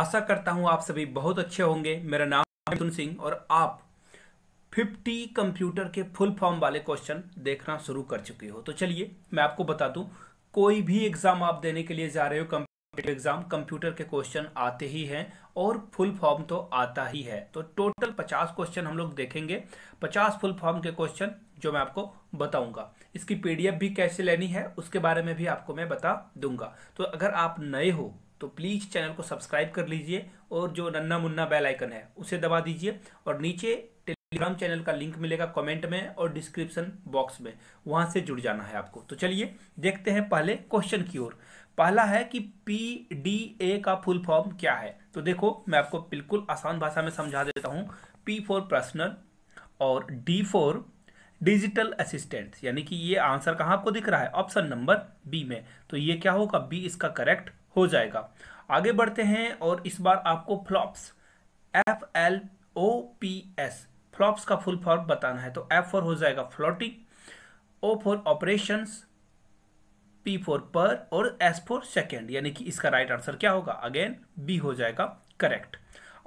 आशा करता हूं आप सभी बहुत अच्छे होंगे मेरा नाम मिथुन सिंह और आप 50 कंप्यूटर के फुल फॉर्म वाले क्वेश्चन देखना शुरू कर चुके हो तो चलिए मैं आपको बता दूं कोई भी एग्जाम आप देने के लिए जा रहे हो कंप्यूटर एग्जाम कंप्यूटर के क्वेश्चन आते ही हैं और फुल फॉर्म तो आता ही है तो टोटल 50 क्वेश्चन हम लोग देखेंगे 50 फुल फॉर्म के क्वेश्चन जो मैं आपको बताऊंगा इसकी पीडीएफ भी कैसे लेनी है उसके बारे में भी आपको मैं बता दूंगा तो अगर आप नए हो तो प्लीज़ चैनल को सब्सक्राइब कर लीजिए और जो नन्ना मुन्ना बेल आइकन है उसे दबा दीजिए और नीचे टेलीग्राम चैनल का लिंक मिलेगा कमेंट में और डिस्क्रिप्शन बॉक्स में वहां से जुड़ जाना है आपको तो चलिए देखते हैं पहले क्वेश्चन की ओर पहला है कि पी डी ए का फुल फॉर्म क्या है तो देखो मैं आपको बिल्कुल आसान भाषा में समझा देता हूँ पी फॉर पर्सनल और डी फॉर डिजिटल असिस्टेंट यानी कि ये आंसर कहाँ आपको दिख रहा है ऑप्शन नंबर बी में तो ये क्या होगा बी इसका करेक्ट हो जाएगा आगे बढ़ते हैं और इस बार आपको flops F L O P S flops का फुल फॉर्म बताना है तो एफ फोर हो जाएगा floating O for operation P for per और एस फोर सेकेंड यानी कि इसका राइट right आंसर क्या होगा अगेन बी हो जाएगा करेक्ट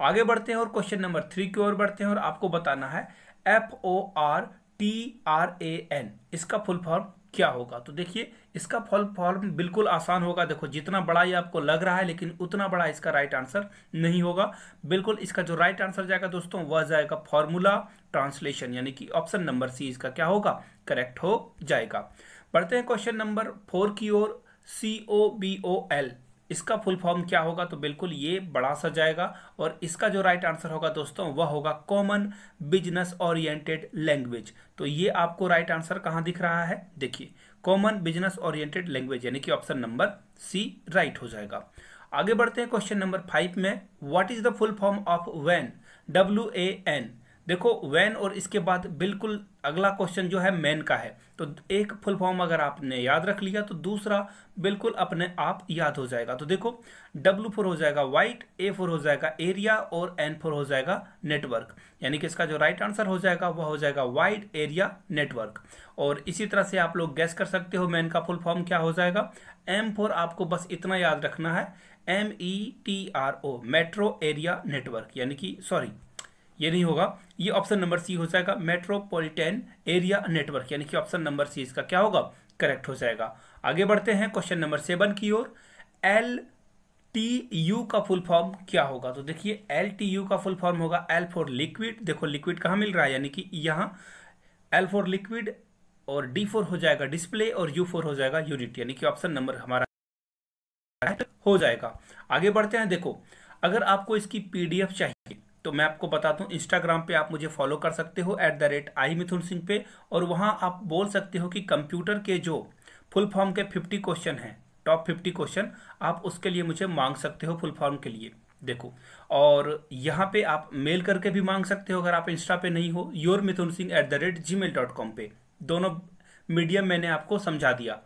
आगे बढ़ते हैं और क्वेश्चन नंबर थ्री की ओर बढ़ते हैं और आपको बताना है F O R T R A N इसका फुल फॉर्म क्या होगा तो देखिए इसका फॉल फॉर्म बिल्कुल आसान होगा देखो जितना बड़ा ये आपको लग रहा है लेकिन उतना बड़ा इसका राइट आंसर नहीं होगा बिल्कुल इसका जो राइट आंसर जाएगा दोस्तों वह जाएगा फॉर्मूला ट्रांसलेशन यानी कि ऑप्शन नंबर सी इसका क्या होगा करेक्ट हो जाएगा बढ़ते हैं क्वेश्चन नंबर फोर की ओर C O B O L इसका फुल फॉर्म क्या होगा तो बिल्कुल ये बड़ा सा जाएगा और इसका जो राइट आंसर होगा दोस्तों वह होगा कॉमन बिजनेस ओरिएंटेड लैंग्वेज तो ये आपको राइट आंसर कहाँ दिख रहा है देखिए कॉमन बिजनेस ओरिएंटेड लैंग्वेज यानी कि ऑप्शन नंबर सी राइट हो जाएगा आगे बढ़ते हैं क्वेश्चन नंबर फाइव में what is the full form of वैन डब्ल्यू ए एन देखो वैन और इसके बाद बिल्कुल अगला क्वेश्चन जो है मैन का है तो एक फुल फॉर्म अगर आपने याद रख लिया तो दूसरा बिल्कुल अपने आप याद हो जाएगा तो देखो W4 फोर हो जाएगा वाइट A4 फोर हो जाएगा एरिया और एन फोर हो जाएगा नेटवर्क यानी कि इसका जो राइट आंसर हो जाएगा वह हो जाएगा वाइड एरिया नेटवर्क और इसी तरह से आप लोग गैस कर सकते हो मैन का फुल फॉर्म क्या हो जाएगा एम फोर आपको बस इतना याद रखना है M E T R O metro area network यानी कि सॉरी ये नहीं होगा ये ऑप्शन नंबर सी हो जाएगा मेट्रोपॉलिटन एरिया नेटवर्क यानी कि ऑप्शन नंबर सी इसका क्या होगा करेक्ट हो जाएगा आगे बढ़ते हैं क्वेश्चन नंबर सेवन की ओर एल टी यू का फुल फॉर्म क्या होगा तो देखिए एल टी यू का फुल फॉर्म होगा एल फोर लिक्विड देखो लिक्विड कहाँ मिल रहा है यानी कि यहाँ एल फोर लिक्विड और डी फोर हो जाएगा डिस्प्ले और यू फोर हो जाएगा यूनिट यानी कि ऑप्शन नंबर हमारा हो जाएगा आगे बढ़ते हैं देखो अगर आपको इसकी पीडीएफ चाहिए तो मैं आपको बताता हूँ इंस्टाग्राम पे आप मुझे फॉलो कर सकते हो at the rate I Mithun Singh पे और वहाँ आप बोल सकते हो कि कंप्यूटर के जो फुल फॉर्म के फिफ्टी क्वेश्चन हैं टॉप फिफ्टी क्वेश्चन आप उसके लिए मुझे मांग सकते हो फुल फॉर्म के लिए देखो और यहाँ पे आप मेल करके भी मांग सकते हो अगर आप इंस्टा पे नहीं हो your Mithun Singh at the rate Gmail dot com पे दोनों मीडियम मैंने आपको समझा दिया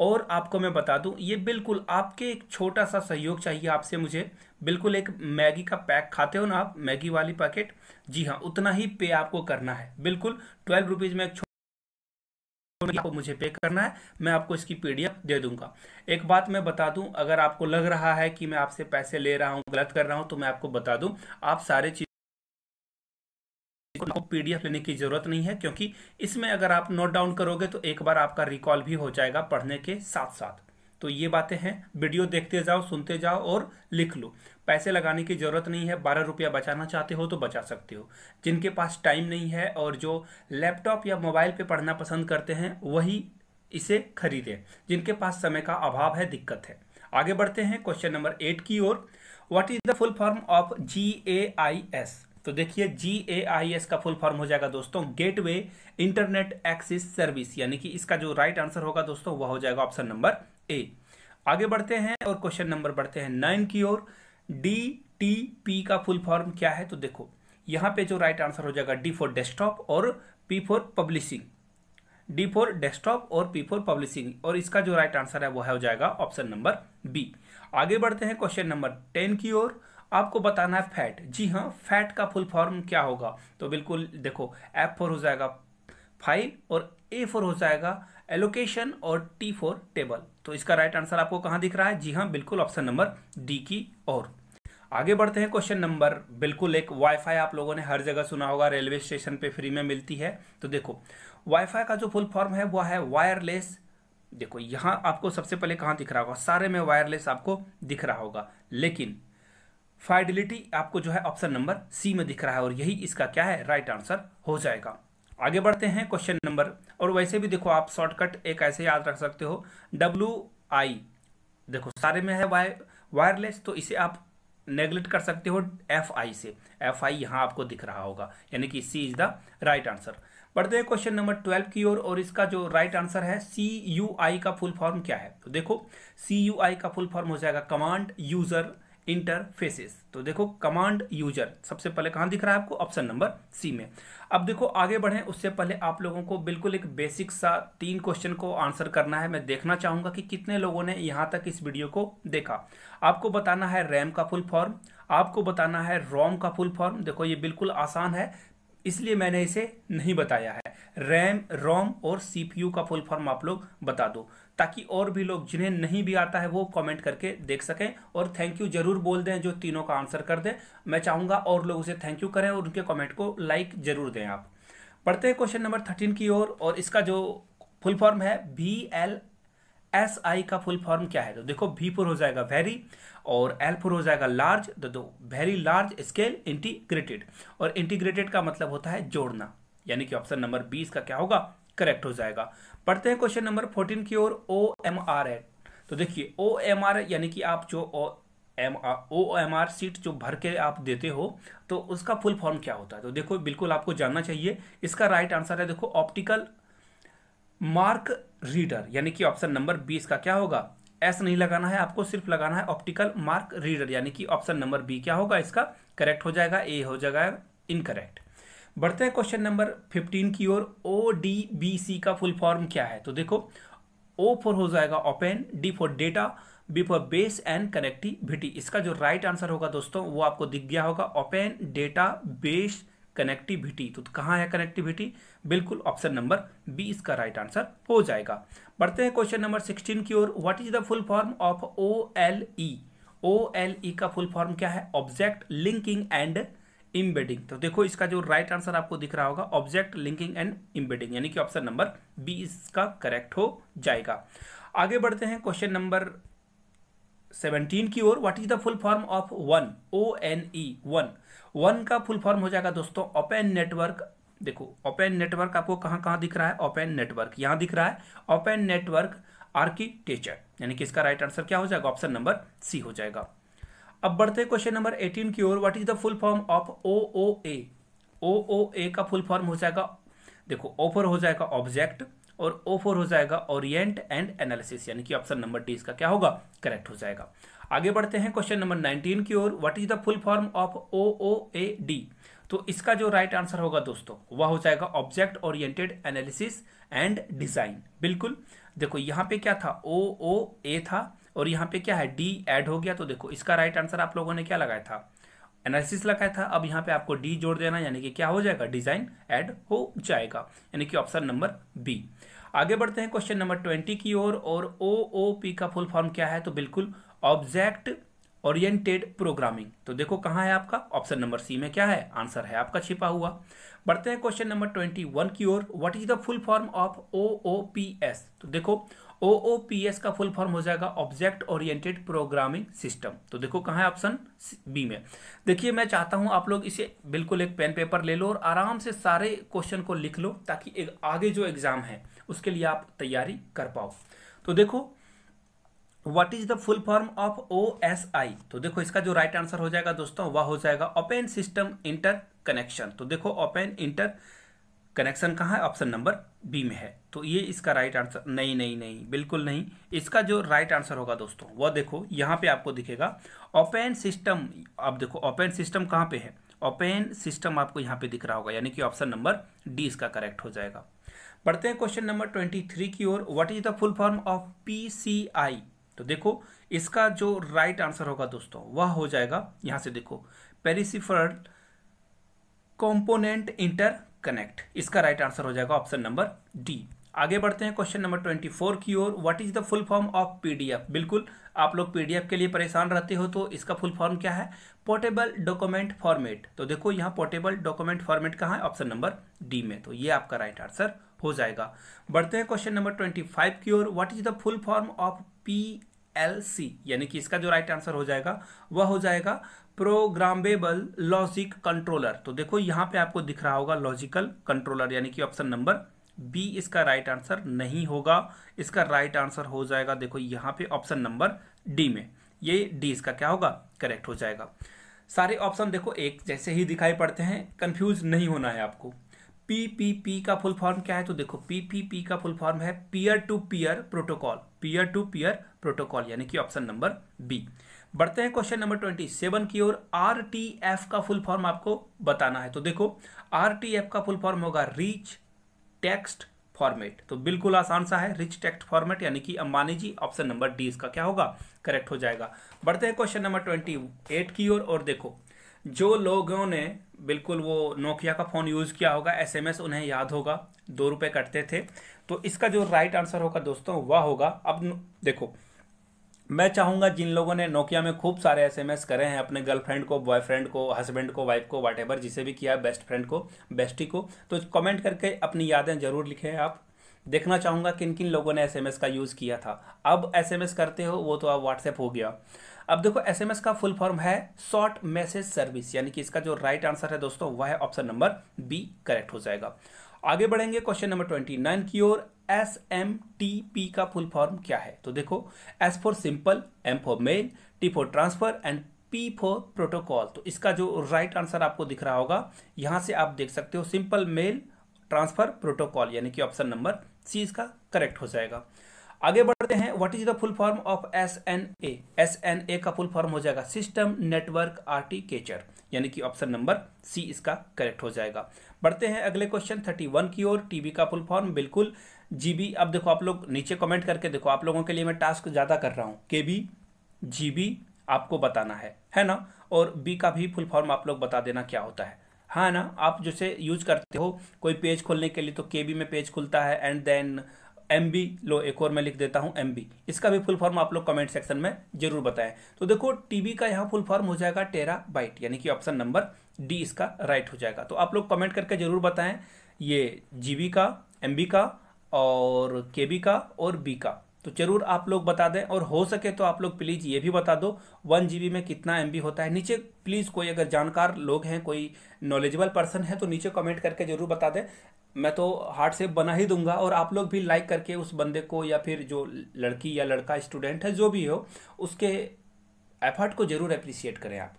और आपको मैं बता दूं ये बिल्कुल आपके एक छोटा सा सहयोग चाहिए आपसे मुझे बिल्कुल एक मैगी का पैक खाते हो ना आप मैगी वाली पैकेट जी हाँ उतना ही पे आपको करना है बिल्कुल ट्वेल्व रुपीज़ में एक आपको मुझे पे करना है मैं आपको इसकी पीडीएफ दे दूंगा एक बात मैं बता दूं अगर आपको लग रहा है कि मैं आपसे पैसे ले रहा हूं गलत कर रहा हूं तो मैं आपको बता दूं आप सारे चीज आपको पीडीएफ लेने की जरूरत नहीं है क्योंकि इसमें अगर आप नोट डाउन करोगे तो एक बार आपका रिकॉल भी हो जाएगा पढ़ने के साथ साथ तो ये बातें हैं वीडियो देखते जाओ सुनते जाओ और लिख लो पैसे लगाने की ज़रूरत नहीं है बारह रुपया बचाना चाहते हो तो बचा सकते हो जिनके पास टाइम नहीं है और जो लैपटॉप या मोबाइल पे पढ़ना पसंद करते हैं वही इसे खरीदें जिनके पास समय का अभाव है दिक्कत है आगे बढ़ते हैं क्वेश्चन नंबर एट की ओर what is the full form of G A I S तो देखिए जी ए आई एस का फुल फॉर्म हो जाएगा दोस्तों गेटवे इंटरनेट एक्सेस सर्विस यानी कि इसका जो राइट आंसर होगा दोस्तों वह हो जाएगा ऑप्शन नंबर ए आगे बढ़ते हैं और क्वेश्चन नंबर बढ़ते हैं नाइन की ओर डी टी पी का फुल फॉर्म क्या है तो देखो यहां पे जो राइट आंसर हो जाएगा डी फॉर डेस्कटॉप और P for publishing D for desktop और पी फॉर पब्लिशिंग और इसका जो राइट आंसर है वह हो जाएगा ऑप्शन नंबर बी आगे बढ़ते हैं क्वेश्चन नंबर टेन की ओर आपको बताना है फैट जी हाँ फैट का फुल फॉर्म क्या होगा तो बिल्कुल देखो एफ फोर हो जाएगा फाइल और ए फोर हो जाएगा एलोकेशन और टी फोर टेबल तो इसका राइट आंसर आपको कहाँ दिख रहा है जी हाँ बिल्कुल ऑप्शन नंबर डी की और आगे बढ़ते हैं क्वेश्चन नंबर बिल्कुल एक वाईफाई आप लोगों ने हर जगह सुना होगा रेलवे स्टेशन पे फ्री में मिलती है तो देखो वाईफाई का जो फुल फॉर्म है वो है वायरलेस देखो यहां आपको सबसे पहले कहां दिख रहा होगा सारे में वायरलेस आपको दिख रहा होगा लेकिन फाइडिलिटी आपको जो है ऑप्शन नंबर सी में दिख रहा है और यही इसका क्या है राइट right आंसर हो जाएगा आगे बढ़ते हैं क्वेश्चन नंबर और वैसे भी देखो आप शॉर्टकट एक ऐसे याद रख सकते हो डब्ल्यू आई देखो सारे में है वाय वायरलेस तो इसे आप नेग्लेक्ट कर सकते हो एफ आई से एफ आई यहाँ आपको दिख रहा होगा यानी कि C is the right answer बढ़ते हैं क्वेश्चन नंबर ट्वेल्व की ओर और, और इसका जो राइट right आंसर है सी यू आई का फुल फॉर्म क्या है तो देखो सी यू आई का फुल फॉर्म हो जाएगा कमांड यूजर इंटरफेसेस तो देखो कमांड यूजर सबसे पहले कहां दिख रहा है आपको ऑप्शन नंबर सी में अब देखो आगे बढ़े उससे पहले आप लोगों को बिल्कुल एक बेसिक सा तीन क्वेश्चन को आंसर करना है मैं देखना चाहूंगा कि कितने लोगों ने यहाँ तक इस वीडियो को देखा आपको बताना है रैम का फुल फॉर्म आपको बताना है रोम का फुल फॉर्म देखो ये बिल्कुल आसान है इसलिए मैंने इसे नहीं बताया है रैम रोम और सीपीयू का फुल फॉर्म आप लोग बता दो ताकि और भी लोग जिन्हें नहीं भी आता है वो कमेंट करके देख सकें और थैंक यू जरूर बोल दें जो तीनों का आंसर कर दें मैं चाहूँगा और लोग उसे थैंक यू करें और उनके कमेंट को लाइक जरूर दें आप पढ़ते हैं क्वेश्चन नंबर थर्टीन की ओर और, इसका जो फुल फॉर्म है बी एल एस आई का फुल फॉर्म क्या है तो देखो भी फुर हो जाएगा वेरी और एल फुर हो जाएगा लार्ज तो दो वेरी लार्ज स्केल इंटीग्रेटेड और इंटीग्रेटेड का मतलब होता है जोड़ना यानी कि ऑप्शन नंबर बी इसका क्या होगा करेक्ट हो जाएगा पढ़ते हैं क्वेश्चन नंबर फोर्टीन की ओर ओ एम आर है तो देखिए ओ एम आर यानी कि आप जो O M R O M R sheet जो भर के आप देते हो तो उसका फुल फॉर्म क्या होता है तो देखो बिल्कुल आपको जानना चाहिए इसका राइट आंसर है देखो ऑप्टिकल मार्क रीडर यानी कि ऑप्शन नंबर बीस का क्या होगा एस नहीं लगाना है आपको सिर्फ लगाना है ऑप्टिकल मार्क रीडर यानी कि ऑप्शन नंबर बी क्या होगा इसका करेक्ट हो जाएगा ए हो जाएगा इनकरेक्ट बढ़ते हैं क्वेश्चन नंबर फिफ्टीन की ओर ओ डी बी सी का फुल फॉर्म क्या है तो देखो ओ फॉर हो जाएगा open D for data B for base and connectivity इसका जो राइट right आंसर होगा दोस्तों वो आपको दिख गया होगा ओपन डेटा बेस कनेक्टिविटी तो कहाँ है कनेक्टिविटी बिल्कुल ऑप्शन नंबर बी इसका राइट आंसर हो जाएगा बढ़ते हैं क्वेश्चन नंबर सिक्सटीन की ओर what is the full form of O L E O L E का फुल फॉर्म क्या है ऑब्जेक्ट लिंकिंग एंड इम्बेडिंग तो देखो इसका जो राइट right आंसर आपको दिख रहा होगा ऑब्जेक्ट लिंकिंग एंड इम्बेडिंग यानी कि ऑप्शन नंबर बी इसका करेक्ट हो जाएगा आगे बढ़ते हैं क्वेश्चन नंबर सेवनटीन की ओर what is the full form of one O N E one one का फुल फॉर्म हो जाएगा दोस्तों ओपन नेटवर्क देखो ओपन नेटवर्क आपको कहां कहां दिख रहा है ओपन नेटवर्क यहां दिख रहा है ओपन नेटवर्क आर्किटेक्चर यानी कि इसका राइट आंसर क्या हो जाएगा ऑप्शन नंबर सी हो जाएगा अब बढ़ते हैं क्वेश्चन नंबर 18 की ओर what is the full form of O O A O O A का फुल फॉर्म हो जाएगा देखो ऑफर हो जाएगा ऑब्जेक्ट और ओ फोर हो जाएगा ओरिएंट एंड एनालिसिस यानी कि ऑप्शन नंबर डी इसका क्या होगा करेक्ट हो जाएगा आगे बढ़ते हैं क्वेश्चन नंबर 19 की ओर what is the full form of O O A D तो इसका जो राइट right आंसर होगा दोस्तों वह हो जाएगा object oriented analysis and design बिल्कुल देखो यहां पे क्या था ओ ओ ए था और यहाँ पे क्या है डी ऐड हो गया तो देखो इसका राइट आंसर आप लोगों ने क्या लगाया था एनालिसिस लगाया था अब यहाँ पे आपको डी जोड़ देना यानी कि क्या हो जाएगा डिजाइन ऐड हो जाएगा यानी कि ऑप्शन नंबर बी आगे बढ़ते हैं क्वेश्चन नंबर ट्वेंटी की ओर और ओ ओ पी का फुल फॉर्म क्या है तो बिल्कुल ऑब्जेक्ट ओरिएंटेड प्रोग्रामिंग तो देखो कहाँ है आपका ऑप्शन नंबर सी में क्या है आंसर है आपका छिपा हुआ बढ़ते हैं क्वेश्चन नंबर ट्वेंटी वन की ओर what is the full form of O O P S तो देखो ओ का फुल फॉर्म हो जाएगा ऑब्जेक्ट ओरिएंटेड प्रोग्रामिंग सिस्टम तो देखो कहाँ है ऑप्शन बी में देखिए मैं चाहता हूँ आप लोग इसे बिल्कुल एक पेन पेपर ले लो और आराम से सारे क्वेश्चन को लिख लो ताकि एक आगे जो एग्ज़ाम है उसके लिए आप तैयारी कर पाओ तो देखो what is the full form of O S I तो देखो इसका जो राइट right आंसर हो जाएगा दोस्तों वह हो जाएगा ओपन सिस्टम इंटर कनेक्शन तो देखो ओपन इंटर कनेक्शन कहाँ है ऑप्शन नंबर बी में है तो ये इसका राइट आंसर नहीं नहीं नहीं बिल्कुल नहीं इसका जो राइट आंसर होगा दोस्तों वह देखो यहाँ पे आपको दिखेगा ओपन सिस्टम आप देखो ओपन सिस्टम कहाँ पे है ओपन सिस्टम आपको यहाँ पे दिख रहा होगा यानी कि ऑप्शन नंबर डी इसका करेक्ट हो जाएगा पढ़ते हैं क्वेश्चन नंबर ट्वेंटी थ्री की ओर what is the full form of P C I तो देखो इसका जो राइट आंसर होगा दोस्तों वह हो जाएगा यहाँ से देखो पेरिसिफर कॉम्पोनेंट इंटर कनेक्ट इसका राइट right आंसर हो जाएगा ऑप्शन नंबर डी आगे बढ़ते हैं क्वेश्चन नंबर ट्वेंटी फोर की ओर what is the full form of PDF बिल्कुल आप लोग पीडीएफ के लिए परेशान रहते हो तो इसका फुल फॉर्म क्या है पोर्टेबल डॉक्यूमेंट फॉर्मेट तो देखो यहाँ पोर्टेबल डॉक्यूमेंट फॉर्मेट कहा है ऑप्शन नंबर डी में तो ये आपका राइट right आंसर हो जाएगा बढ़ते हैं क्वेश्चन नंबर ट्वेंटी फाइव की ओर what is the full form of P L C यानी कि इसका जो राइट right आंसर हो जाएगा वह हो जाएगा प्रोग्रामेबल लॉजिक कंट्रोलर तो देखो यहां पे आपको दिख रहा होगा लॉजिकल कंट्रोलर यानी कि ऑप्शन नंबर बी इसका राइट आंसर नहीं होगा इसका राइट आंसर हो जाएगा देखो यहाँ पे ऑप्शन नंबर डी में ये डी इसका क्या होगा करेक्ट हो जाएगा सारे ऑप्शन देखो एक जैसे ही दिखाई पड़ते हैं कंफ्यूज नहीं होना है आपको पी पी पी का फुल फॉर्म क्या है तो देखो पीपीपी का फुल फॉर्म है peer to peer protocol peer to peer protocol यानी कि ऑप्शन नंबर बी बढ़ते हैं क्वेश्चन नंबर ट्वेंटी सेवन की ओर आर टी एफ का फुल फॉर्म आपको बताना है तो देखो आर टी एफ का फुल फॉर्म होगा रिच टेक्स्ट फॉर्मेट तो बिल्कुल आसान सा है रिच टेक्स्ट फॉर्मेट यानी कि Ambani ji option number D इसका क्या होगा करेक्ट हो जाएगा बढ़ते हैं क्वेश्चन नंबर ट्वेंटी एट की ओर और, और देखो जो लोगों ने बिल्कुल वो नोकिया का फ़ोन यूज़ किया होगा एसएमएस उन्हें याद होगा दो रुपए कटते थे तो इसका जो राइट आंसर होगा दोस्तों वह होगा अब देखो मैं चाहूँगा जिन लोगों ने नोकिया में खूब सारे एसएमएस करे हैं अपने गर्लफ्रेंड को बॉयफ्रेंड को हस्बैंड को वाइफ को वाट जिसे भी किया बेस्ट फ्रेंड को बेस्टी को तो कमेंट करके अपनी यादें जरूर लिखें आप देखना चाहूँगा किन किन लोगों ने एसएमएस का यूज़ किया था अब एसएमएस करते हो वो तो अब व्हाट्सएप हो गया अब देखो एसएमएस का फुल फॉर्म है शॉर्ट मैसेज सर्विस यानी कि इसका जो राइट आंसर है दोस्तों वह है ऑप्शन नंबर बी करेक्ट हो जाएगा आगे बढ़ेंगे क्वेश्चन नंबर ट्वेंटी नाइन की ओर एस एम टी पी का फुल फॉर्म क्या है तो देखो S for simple M for mail T for transfer and P for protocol तो इसका जो राइट right आंसर आपको दिख रहा होगा यहां से आप देख सकते हो सिंपल मेल ट्रांसफर प्रोटोकॉल यानी कि ऑप्शन नंबर सी इसका करेक्ट हो जाएगा आगे बढ़ते हैं what is the full form of S N A S N A का फुल फॉर्म हो जाएगा सिस्टम नेटवर्क आर्टिकेचर यानी कि ऑप्शन नंबर सी इसका करेक्ट हो जाएगा बढ़ते हैं अगले क्वेश्चन थर्टी वन की ओर टीबी का फुल फॉर्म बिल्कुल जीबी अब देखो आप लोग नीचे कमेंट करके देखो आप लोगों के लिए मैं टास्क ज़्यादा कर रहा हूँ के बी जीबी आपको बताना है है ना और बी का भी फुल फॉर्म आप लोग बता देना क्या होता है हाँ ना आप जैसे यूज करते हो कोई पेज खोलने के लिए तो के बी में पेज खुलता है एंड देन एम बी लो एक और मैं लिख देता हूँ एम बी इसका भी फुल फॉर्म आप लोग कमेंट सेक्शन में जरूर बताएं तो देखो टीबी का यहाँ फुल फॉर्म हो जाएगा टेरा बाइट यानी कि ऑप्शन नंबर डी इसका राइट हो जाएगा तो आप लोग कमेंट करके जरूर बताएं ये जीबी का एम बी का और के बी का और बी का तो जरूर आप लोग बता दें और हो सके तो आप लोग प्लीज़ ये भी बता दो वन जी में कितना एम होता है नीचे प्लीज़ कोई अगर जानकार लोग हैं कोई नॉलेजेबल पर्सन है तो नीचे कमेंट करके ज़रूर बता दें मैं तो हार्ट से बना ही दूंगा और आप लोग भी लाइक करके उस बंदे को या फिर जो लड़की या लड़का स्टूडेंट है जो भी हो उसके एफर्ट को ज़रूर अप्रिसिएट करें आप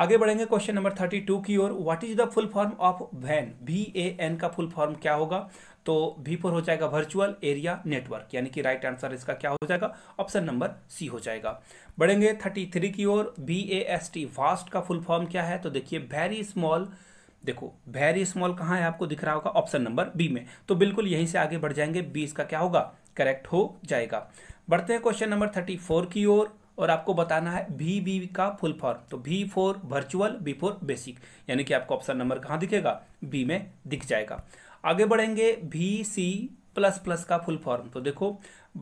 आगे बढ़ेंगे क्वेश्चन नंबर थर्टी टू की ओर what is the full form of van V A N का फुल फॉर्म क्या होगा तो वी फोर हो जाएगा वर्चुअल एरिया नेटवर्क यानी कि राइट आंसर इसका क्या हो जाएगा ऑप्शन नंबर सी हो जाएगा बढ़ेंगे थर्टी थ्री की ओर B A S T vast का फुल फॉर्म क्या है तो देखिए वेरी स्मॉल देखो वेरी स्मॉल कहाँ है आपको दिख रहा होगा ऑप्शन नंबर बी में तो बिल्कुल यहीं से आगे बढ़ जाएंगे बी इसका क्या होगा करेक्ट हो जाएगा बढ़ते हैं क्वेश्चन नंबर थर्टी फोर की ओर और आपको बताना है भी बी का फुल फॉर्म तो भी for virtual B for basic यानी कि आपको ऑप्शन नंबर कहाँ दिखेगा बी में दिख जाएगा आगे बढ़ेंगे भी सी प्लस प्लस का फुल फॉर्म तो देखो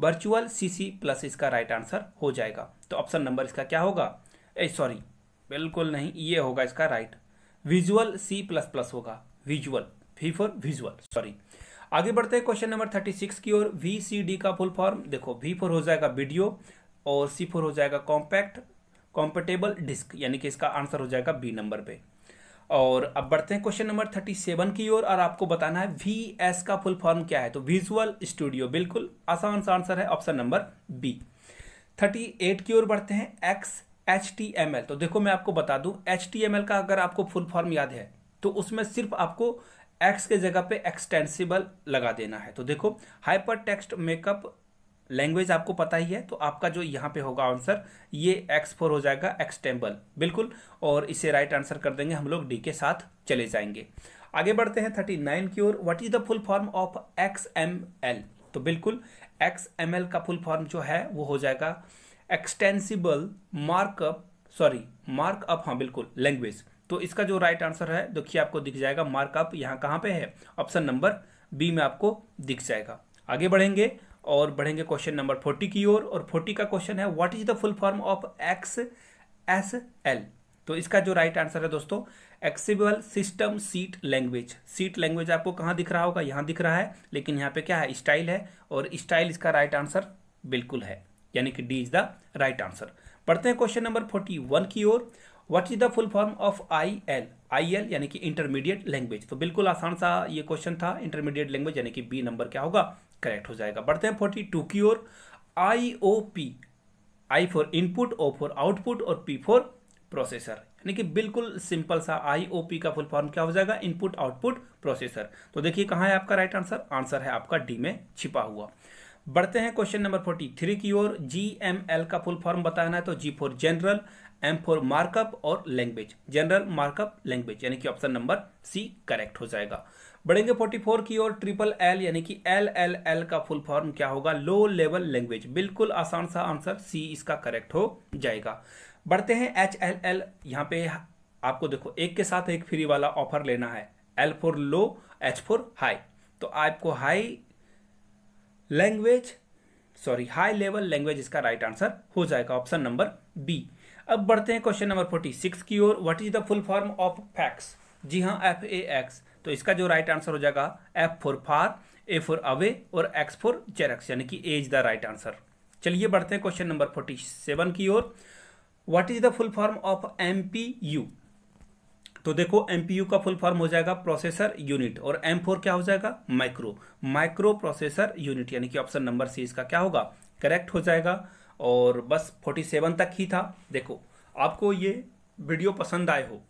वर्चुअल सी सी प्लस इसका राइट आंसर हो जाएगा तो ऑप्शन नंबर इसका क्या होगा ए सॉरी बिल्कुल नहीं ये होगा इसका right visual C plus plus होगा visual V for visual sorry आगे बढ़ते हैं क्वेश्चन नंबर थर्टी सिक्स की ओर वी सी डी का फुल फॉर्म देखो वी फोर हो जाएगा वीडियो और सी फोर हो जाएगा कॉम्पैक्ट कॉम्पेटेबल डिस्क यानी कि इसका आंसर हो जाएगा बी नंबर पे और अब बढ़ते हैं क्वेश्चन नंबर थर्टी सेवन की ओर और, और आपको बताना है वी एस का फुल फॉर्म क्या है तो विजुअल स्टूडियो बिल्कुल आसान सा आंसर है option number B thirty eight की ओर बढ़ते हैं X H T M L तो देखो मैं आपको बता दूं एच टी एम एल का अगर आपको फुल फॉर्म याद है तो उसमें सिर्फ आपको एक्स के जगह पे एक्सटेंसिबल लगा देना है तो देखो हाइपर टेक्स्ट मेकअप लैंग्वेज आपको पता ही है तो आपका जो यहाँ पे होगा आंसर ये एक्स फोर हो जाएगा एक्स टेम्बल बिल्कुल और इसे राइट आंसर कर देंगे हम लोग डी के साथ चले जाएंगे आगे बढ़ते हैं थर्टी नाइन की ओर what is the full form of X M L तो बिल्कुल एक्स एम एल का फुल फॉर्म जो है वो हो जाएगा एक्सटेंसिबल मार्कअप सॉरी मार्कअप हाँ बिल्कुल लैंग्वेज तो इसका जो राइट आंसर है देखिए आपको दिख जाएगा मार्कअप यहाँ कहाँ पे है ऑप्शन नंबर बी में आपको दिख जाएगा आगे बढ़ेंगे और बढ़ेंगे क्वेश्चन नंबर फोर्टी की ओर और, फोर्टी का क्वेश्चन है what is the full form of X S L तो इसका जो राइट आंसर है दोस्तों extensible system sheet language sheet language आपको कहाँ दिख रहा होगा यहाँ दिख रहा है लेकिन यहाँ पे क्या है स्टाइल है और स्टाइल इसका राइट आंसर बिल्कुल है यानी कि D is the right answer पढ़ते हैं क्वेश्चन नंबर फोर्टी वन की ओर what is the full form of I L I L यानी कि इंटरमीडिएट लैंग्वेज तो बिल्कुल आसान सा ये क्वेश्चन था इंटरमीडिएट लैंग्वेज यानी कि बी नंबर क्या होगा करेक्ट हो जाएगा बढ़ते हैं फोर्टी टू की ओर I O P I for input O for output और पी फॉर प्रोसेसर यानी कि बिल्कुल सिंपल सा आई ओ पी का फुल फॉर्म क्या हो जाएगा इनपुट आउटपुट प्रोसेसर तो देखिए कहाँ है आपका राइट आंसर आंसर है आपका डी में छिपा हुआ बढ़ते हैं क्वेश्चन नंबर फोर्टी थ्री की ओर जी एम एल का फुल फॉर्म बताना है तो G for general M for markup और लैंग्वेज जनरल मार्कअप लैंग्वेज यानी कि ऑप्शन नंबर सी करेक्ट हो जाएगा बढ़ेंगे 44 की ओर ट्रिपल एल यानी कि एल एल एल का फुल फॉर्म क्या होगा लो लेवल लैंग्वेज बिल्कुल आसान सा आंसर सी इसका करेक्ट हो जाएगा बढ़ते हैं एच एल एल यहाँ पे आपको देखो एक के साथ एक फ्री वाला ऑफर लेना है L for low H for high तो आपको high language sorry high level language इसका राइट आंसर हो जाएगा ऑप्शन नंबर बी अब बढ़ते हैं क्वेश्चन नंबर फोर्टी सिक्स की ओर what is the full form of fax जी हाँ एफ ए एक्स तो इसका जो राइट आंसर हो जाएगा F for far A for away और एक्स फॉर जेरक्स यानी कि A is the right answer चलिए बढ़ते हैं क्वेश्चन नंबर फोर्टी सेवन की ओर what is the full form of M P U तो देखो एम पी यू का फुल फॉर्म हो जाएगा प्रोसेसर यूनिट और एम फोर क्या हो जाएगा माइक्रो माइक्रो प्रोसेसर यूनिट यानी कि ऑप्शन नंबर सी इसका क्या होगा करेक्ट हो जाएगा और बस 47 तक ही था देखो आपको ये वीडियो पसंद आए हो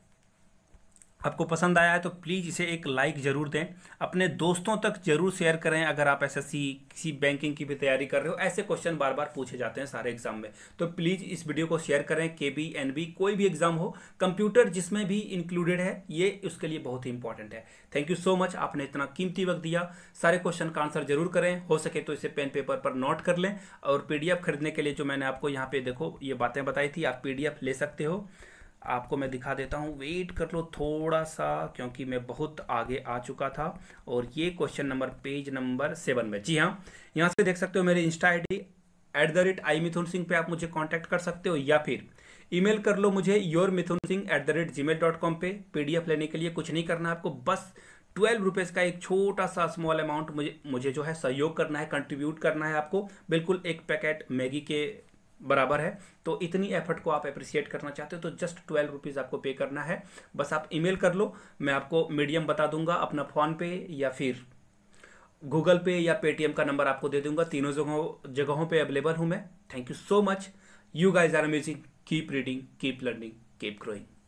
आपको पसंद आया है तो प्लीज़ इसे एक लाइक ज़रूर दें अपने दोस्तों तक जरूर शेयर करें अगर आप एस किसी बैंकिंग की भी तैयारी कर रहे हो ऐसे क्वेश्चन बार बार पूछे जाते हैं सारे एग्जाम में तो प्लीज़ इस वीडियो को शेयर करें के बी एन बी कोई भी एग्जाम हो कंप्यूटर जिसमें भी इंक्लूडेड है ये उसके लिए बहुत ही इंपॉर्टेंट है थैंक यू सो मच आपने इतना कीमती वक्त दिया सारे क्वेश्चन का आंसर जरूर करें हो सके तो इसे पेन पेपर पर नोट कर लें और पी खरीदने के लिए जो मैंने आपको यहाँ पे देखो ये बातें बताई थी आप पी ले सकते हो आपको मैं दिखा देता हूँ वेट कर लो थोड़ा सा क्योंकि मैं बहुत आगे आ चुका था और ये question number page number seven में जी हाँ यहाँ से देख सकते हो मेरे insta I D at the rate I Mithun Singh पे आप मुझे कांटेक्ट कर सकते हो या फिर ईमेल कर लो मुझे your Mithun Singh at the rate Gmail dot com पे पीडीएफ लेने के लिए कुछ नहीं करना है आपको बस ट्वेल्व रुपीज़ का एक छोटा सा स्मॉल अमाउंट मुझे मुझे जो है सहयोग करना है कंट्रीब्यूट करना है आपको बिल्कुल एक पैकेट मैगी के बराबर है तो इतनी एफर्ट को आप अप्रिसिएट करना चाहते हो तो जस्ट ट्वेल्व रुपीज़ आपको पे करना है बस आप ईमेल कर लो मैं आपको मीडियम बता दूंगा अपना फ़ोन पे या फिर गूगल पे या पेटीएम का नंबर आपको दे दूंगा तीनों जगहों जगहों पे अवेलेबल हूँ मैं thank you so much you guys are amazing keep reading keep learning keep growing